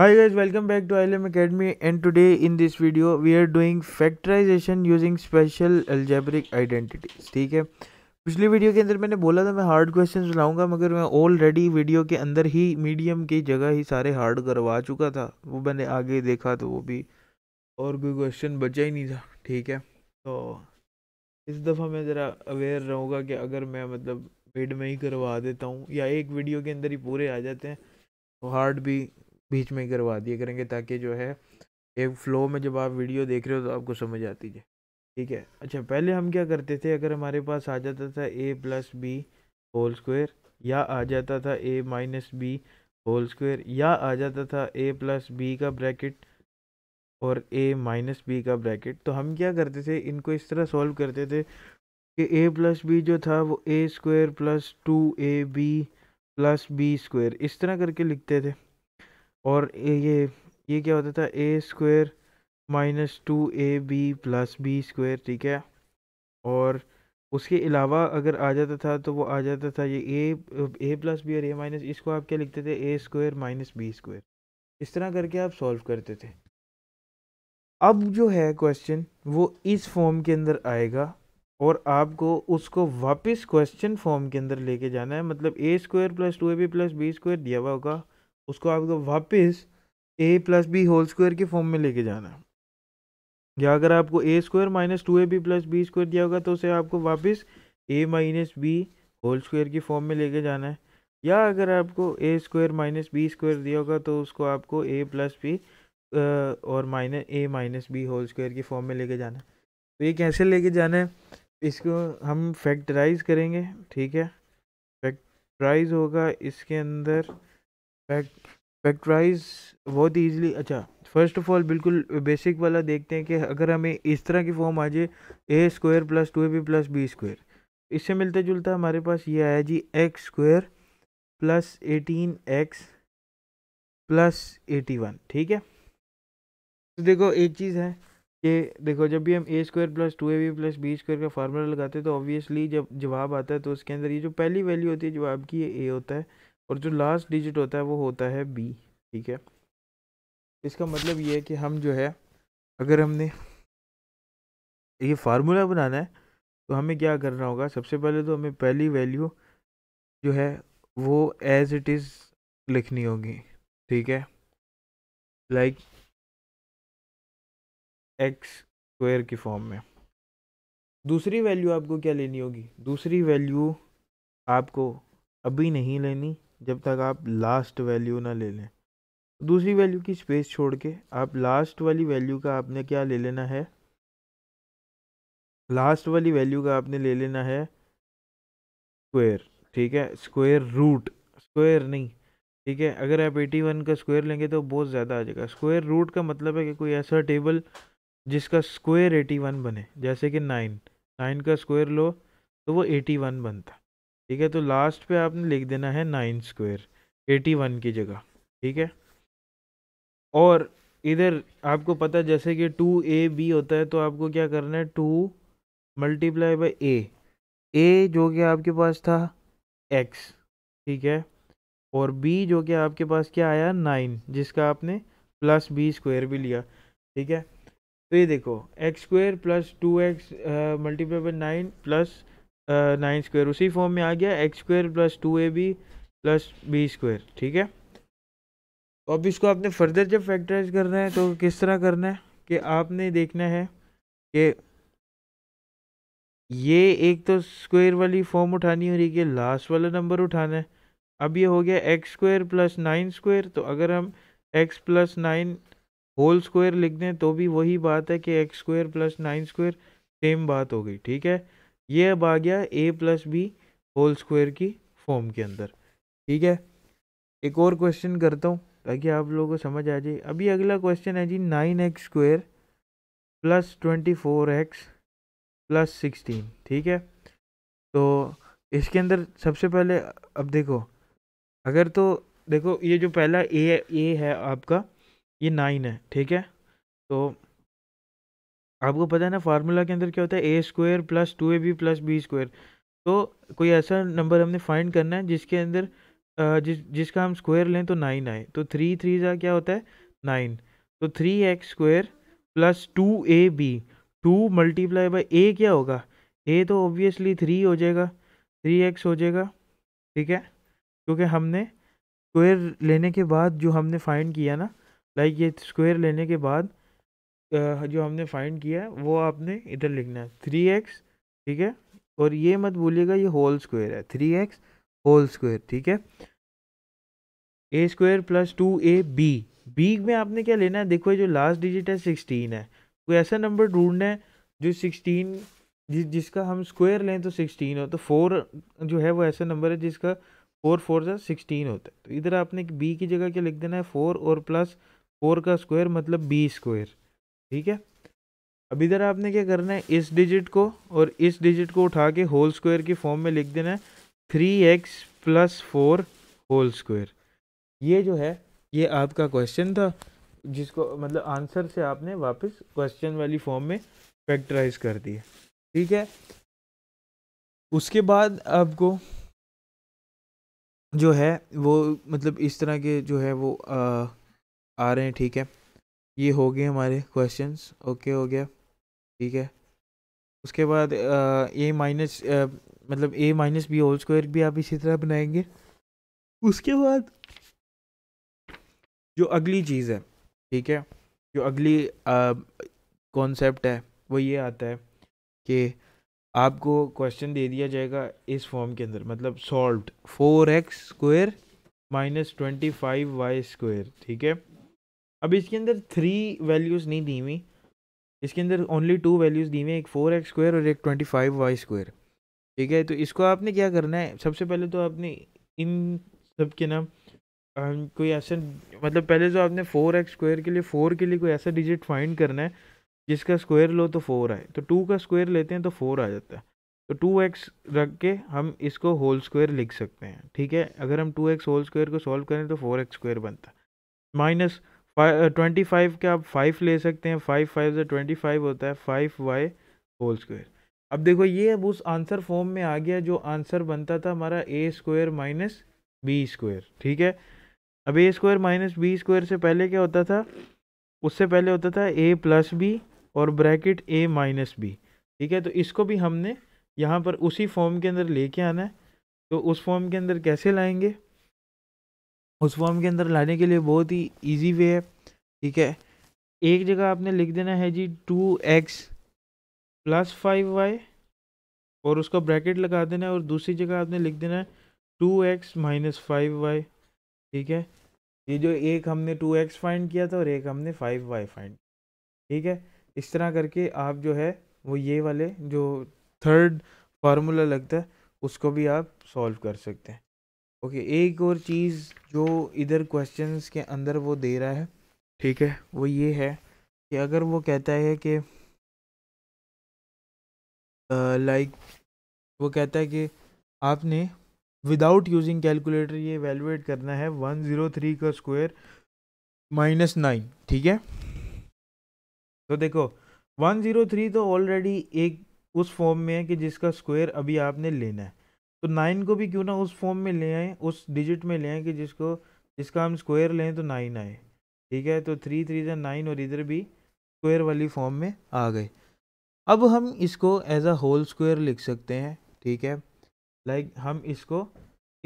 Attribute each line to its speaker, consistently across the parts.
Speaker 1: hi guys welcome back to ilm academy and today in this video we are doing factorization using special algebraic identities ठीक है पिछली video के अंदर मैंने बोला था मैं हार्ड क्वेश्चन लाऊंगा मगर मैं ऑलरेडी वीडियो के अंदर ही मीडियम की जगह ही सारे हार्ड करवा चुका था वो मैंने आगे देखा तो वो भी और कोई क्वेश्चन बचा ही नहीं था ठीक है तो इस दफ़ा मैं ज़रा अवेयर रहूँगा कि अगर मैं मतलब पेड में ही करवा देता हूँ या एक वीडियो के अंदर ही पूरे आ जाते हैं तो हार्ड भी बीच में ही करवा दिया करेंगे ताकि जो है एक फ्लो में जब आप वीडियो देख रहे हो तो आपको समझ आती है ठीक है अच्छा पहले हम क्या करते थे अगर हमारे पास आ जाता था A plus B whole square या आ जाता था A minus B whole square या आ जाता था ए प्लस बी का ब्रैकेट और ए माइनस बी का ब्रैकेट तो हम क्या करते थे इनको इस तरह सॉल्व करते थे कि ए प्लस बी जो था वो A square plus two A B plus B square इस तरह करके लिखते थे और ये ये क्या होता था A square minus two A B plus B square ठीक है और उसके अलावा अगर आ जाता था तो वो आ जाता था ये ए ए प्लस बी और ए माइनस इसको आप क्या लिखते थे A square minus B square इस तरह करके आप सॉल्व करते थे अब जो है क्वेश्चन वो इस फॉर्म के अंदर आएगा और आपको उसको वापस क्वेश्चन फॉर्म के अंदर लेके जाना है मतलब A square plus two A B plus B square दिया हुआ होगा उसको आपको वापस A plus B whole square के फॉर्म में लेके जाना है या अगर आपको A square minus two A B plus B square दिया होगा तो उसे आपको वापस A minus B whole square की फॉर्म में लेके जाना है या अगर आपको A square minus B square दिया होगा तो उसको आपको ए प्लस बी और minus A minus B whole square की फॉर्म में लेके जाना है तो ये कैसे लेके जाना है इसको हम फैक्टराइज करेंगे ठीक है फैक्टराइज होगा इसके अंदर फैक्टराइज बहुत ईजिली अच्छा फर्स्ट ऑफ ऑल बिल्कुल बेसिक वाला देखते हैं कि अगर हमें इस तरह की फॉर्म आ जाए A square plus two A B plus B square इससे मिलता जुलता हमारे पास ये आया जी X square plus eighteen X plus eighty one ठीक है तो देखो एक चीज़ है कि देखो जब भी हम A square plus two A B plus B square का फार्मूला लगाते हैं तो ऑब्वियसली जब जवाब आता है तो उसके अंदर ये जो पहली वैल्यू होती है जवाब की ये ए होता है और जो लास्ट डिजिट होता है वो होता है बी ठीक है इसका मतलब ये है कि हम जो है अगर हमने ये फार्मूला बनाना है तो हमें क्या करना होगा सबसे पहले तो हमें पहली वैल्यू जो है वो एज इट इज़ लिखनी होगी ठीक है लाइक एक्स स्क्वायर की फॉर्म में दूसरी वैल्यू आपको क्या लेनी होगी दूसरी वैल्यू आपको अभी नहीं लेनी जब तक आप लास्ट वैल्यू ना ले लें दूसरी वैल्यू की स्पेस छोड़ के आप लास्ट वाली वैल्यू का आपने क्या ले लेना है लास्ट वाली वैल्यू का आपने ले लेना है स्क्वायर ठीक है स्क्वायर रूट स्क्वायर नहीं ठीक है अगर आप एटी वन का स्क्वायर लेंगे तो बहुत ज़्यादा आ जाएगा स्क्वायर रूट का मतलब है कि कोई ऐसा टेबल जिसका स्क्वायर एटी वन बने जैसे कि नाइन नाइन का स्क्वायर लो तो वो एटी वन बनता ठीक है तो लास्ट पे आपने लिख देना है नाइन स्क्वायर एटी वन की जगह ठीक है और इधर आपको पता जैसे कि टू ए बी होता है तो आपको क्या करना है two multiply by A A जो कि आपके पास था एक्स ठीक है और बी जो कि आपके पास क्या आया नाइन जिसका आपने प्लस बी स्क्वायर भी लिया ठीक है तो ये देखो X square plus two X multiply by nine plus nine square उसी फॉर्म में आ गया X square plus two A B plus B square ठीक है तो अब इसको आपने फर्दर जब फैक्टराइज करना है तो किस तरह करना है कि आपने देखना है कि ये एक तो स्क्वायर वाली फॉर्म उठानी हो रही है लास्ट वाला नंबर उठाना है अब ये हो गया X square plus nine square तो अगर हम X plus nine whole square लिख दें तो भी वही बात है कि X square plus nine square same बात हो गई ठीक है ये अब आ गया A plus B whole square की फॉर्म के अंदर ठीक है एक और क्वेश्चन करता हूँ ताकि आप लोगों को समझ आ जाए अभी अगला क्वेश्चन है जी nine X square plus twenty four X plus sixteen ठीक है तो इसके अंदर सबसे पहले अब देखो अगर तो देखो ये जो पहला ए ए है आपका ये नाइन है ठीक है तो आपको पता है ना फार्मूला के अंदर क्या होता है A square plus two A B plus B square तो कोई ऐसा नंबर हमने फाइंड करना है जिसके अंदर जिस जिसका हम स्क्वायर लें तो नाइन आए तो थ्री थ्री ज़ा क्या होता है नाइन तो three X square plus two A B two multiply by A क्या होगा ए तो ऑब्वियसली थ्री हो जाएगा थ्री एक्स हो जाएगा ठीक है क्योंकि हमने स्क्वायर लेने के बाद जो हमने फाइंड किया ना लाइक ये स्क्वायर लेने के बाद जो हमने फाइंड किया है वो आपने इधर लिखना है थ्री एक्स ठीक है और ये मत भूलिएगा ये होल स्क्वायर है थ्री एक्स होल स्क्वायर ठीक है A square plus two A B B में आपने क्या लेना है देखो जो लास्ट डिजिट है सिक्सटीन है कोई ऐसा नंबर ढूंढना है जो सिक्सटीन जिस जिसका हम स्क्वायर लें तो सिक्सटीन हो तो फोर जो है वो ऐसा नंबर है जिसका फोर फोर सा सिक्सटीन होता है तो इधर आपने बी की जगह क्या लिख देना है फोर और प्लस फोर का स्क्वायर मतलब बी स्क्वायर ठीक है अब इधर आपने क्या करना है इस डिजिट को और इस डिजिट को उठा के होल स्क्वायर की फॉर्म में लिख देना है three X plus four whole square ये जो है ये आपका क्वेश्चन था जिसको मतलब आंसर से आपने वापस क्वेश्चन वाली फॉर्म में फैक्टराइज कर दिया ठीक है उसके बाद आपको जो है वो मतलब इस तरह के जो है वो आ, आ रहे हैं ठीक है ये हो गए हमारे क्वेश्चंस ओके हो गया ठीक है उसके बाद ए माइनस मतलब A minus B whole square भी आप इसी तरह बनाएंगे उसके बाद जो अगली चीज़ है ठीक है जो अगली कॉन्सेप्ट है वो ये आता है कि आपको क्वेश्चन दे दिया जाएगा इस फॉर्म के अंदर मतलब solve four X square minus twenty five Y square ठीक है अब इसके अंदर थ्री वैल्यूज़ नहीं दी हुई इसके अंदर ओनली टू वैल्यूज़ दी हुई एक फोर एक्स स्क्वायर और एक ट्वेंटी फाइव वाई स्क्वायर ठीक है तो इसको आपने क्या करना है सबसे पहले तो आपने इन सब के नाम कोई ऐसा मतलब पहले जो तो आपने फोर एक्स स्क्वायर के लिए फोर के लिए कोई ऐसा डिजिट फाइंड करना है जिसका स्क्वायर लो तो फोर आए तो टू का स्क्वायर लेते हैं तो फोर आ जाता है तो टू एक्स रख के हम इसको होल स्क्वायर लिख सकते हैं ठीक है अगर हम टू एक्स होल स्क्वायर को सॉल्व करें तो फोर एक्स स्क्वायर बनता है माइनस ट्वेंटी फाइव uh, के आप फाइव ले सकते हैं फाइव फाइव से ट्वेंटी फाइव होता है फाइव वाई होल स्क्वायर अब देखो ये अब उस आंसर फॉर्म में आ गया जो आंसर बनता था हमारा A square minus B square ठीक है अब A square minus B square से पहले क्या होता था उससे पहले होता था ए प्लस बी और ब्रैकेट ए माइनस बी ठीक है तो इसको भी हमने यहाँ पर उसी फॉर्म के अंदर लेके आना है तो उस फॉर्म के अंदर कैसे लाएंगे उस फॉर्म के अंदर लाने के लिए बहुत ही ईजी वे है ठीक है एक जगह आपने लिख देना है जी two X plus five Y और उसका ब्रैकेट लगा देना है और दूसरी जगह आपने लिख देना है two X minus five Y ठीक है ये जो एक हमने टू एक्स फाइंड किया था और एक हमने फाइव वाई फाइंड ठीक है इस तरह करके आप जो है वो ये वाले जो थर्ड फार्मूला लगता है उसको भी आप सॉल्व कर सकते हैं ओके एक और चीज़ जो इधर क्वेश्चंस के अंदर वो दे रहा है ठीक है वो ये है कि अगर वो कहता है कि लाइक वो कहता है कि आपने विदाउट यूजिंग कैलकुलेटर ये वैल्यूएट करना है वन ज़ीरो थ्री का स्क्वायर माइनस नाइन ठीक है तो देखो वन ज़ीरो थ्री तो ऑलरेडी एक उस फॉर्म में है कि जिसका स्क्वायर अभी आपने लेना है तो नाइन को भी क्यों ना उस फॉर्म में ले आएँ उस डिजिट में ले आए कि जिसको जिसका हम स्क्वायर लें तो नाइन आए ठीक है तो थ्री थ्री या नाइन और इधर भी स्क्वायर वाली फॉर्म में आ गए अब हम इसको एज अ होल स्क्वायर लिख सकते हैं ठीक है लाइक like, हम इसको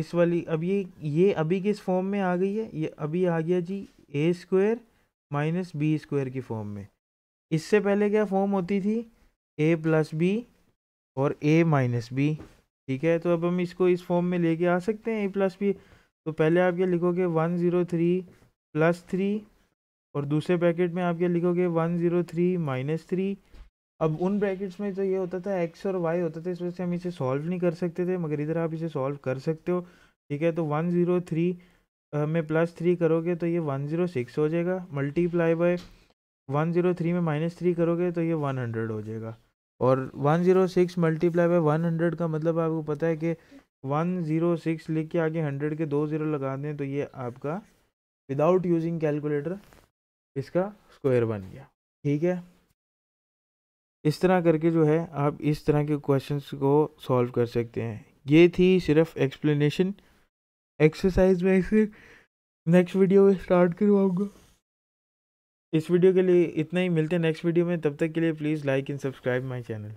Speaker 1: इस वाली अब ये ये अभी किस फॉर्म में आ गई है ये अभी आ गया जी A square minus B square की फॉर्म में इससे पहले क्या फॉर्म होती थी ए प्लस बी और ए माइनस बी ठीक है तो अब हम इसको इस फॉर्म में लेके आ सकते हैं ए प्लस बी तो पहले आप ये लिखोगे one zero three plus three और दूसरे ब्रैकेट में आप ये लिखोगे one zero three minus three अब उन ब्रैकेट्स में तो ये होता था एक्स और वाई होता था इस वजह से हम इसे सॉल्व नहीं कर सकते थे मगर इधर आप इसे सॉल्व कर सकते हो ठीक है तो वन ज़ीरो थ्री में प्लस थ्री करोगे तो ये वन ज़ीरो सिक्स हो जाएगा multiply by one zero three में माइनस थ्री करोगे तो ये वन हंड्रेड हो जाएगा और 106 मल्टीप्लाई वन हंड्रेड का मतलब आपको पता है कि 106 लिख के आगे 100 के दो ज़ीरो लगा दें तो ये आपका विदाउट यूजिंग कैलकुलेटर इसका स्क्वायर बन गया ठीक है इस तरह करके जो है आप इस तरह के क्वेश्चंस को सॉल्व कर सकते हैं ये थी सिर्फ एक्सप्लेनेशन एक्सरसाइज में इसे नेक्स्ट वीडियो में स्टार्ट करवाऊँगा इस वीडियो के लिए इतना ही मिलते हैं नेक्स्ट वीडियो में तब तक के लिए please like and subscribe my channel